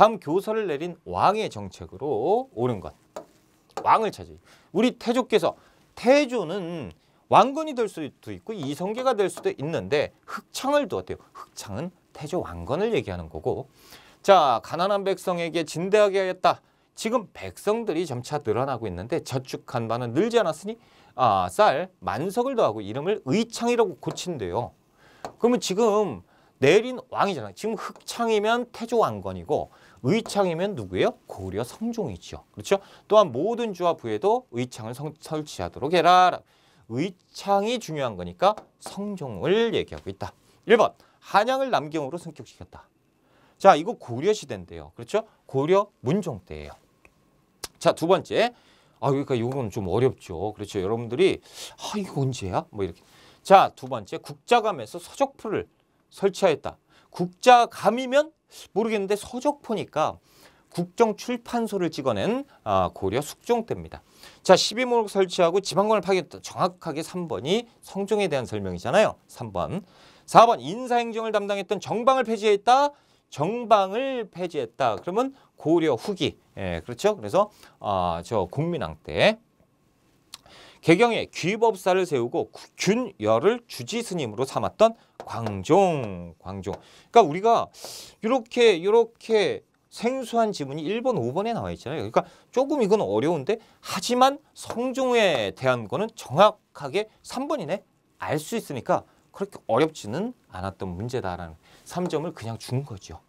다음 교서를 내린 왕의 정책으로 옳은 것. 왕을 차지. 우리 태조께서 태조는 왕건이 될 수도 있고 이성계가 될 수도 있는데 흑창을 두었대요. 흑창은 태조 왕건을 얘기하는 거고 자 가난한 백성에게 진대하게 하였다. 지금 백성들이 점차 늘어나고 있는데 저축한 바는 늘지 않았으니 아, 쌀, 만석을 더하고 이름을 의창이라고 고친대요. 그러면 지금 내린 왕이잖아요. 지금 흑창이면 태조왕건이고 의창이면 누구예요? 고려 성종이죠. 그렇죠? 또한 모든 주와 부에도 의창을 성, 설치하도록 해라. 의창이 중요한 거니까 성종을 얘기하고 있다. 1번 한양을 남경으로 승격시켰다. 자, 이거 고려시대인데요. 그렇죠? 고려 문종 때예요. 자, 두 번째. 아, 그러니까 이건 좀 어렵죠. 그렇죠? 여러분들이 아, 이거 언제야? 뭐 이렇게. 자, 두 번째 국자감에서 서적풀을 설치하였다. 국자감이면 모르겠는데 서적포니까 국정출판소를 찍어낸 아, 고려 숙종때입니다. 자 12목록 설치하고 지방관을 파견했다. 정확하게 3번이 성종에 대한 설명이잖아요. 3번. 4번 인사행정을 담당했던 정방을 폐지했다. 정방을 폐지했다. 그러면 고려 후기. 예, 그렇죠. 그래서 아, 저국민왕때 개경에 귀법사를 세우고 균열을 주지스님으로 삼았던 광종, 광종. 그러니까 우리가 이렇게 이렇게 생소한 지문이 1번, 5번에 나와 있잖아요. 그러니까 조금 이건 어려운데 하지만 성종에 대한 거는 정확하게 3번이네. 알 수 있으니까 그렇게 어렵지는 않았던 문제다라는 3점을 그냥 준 거죠.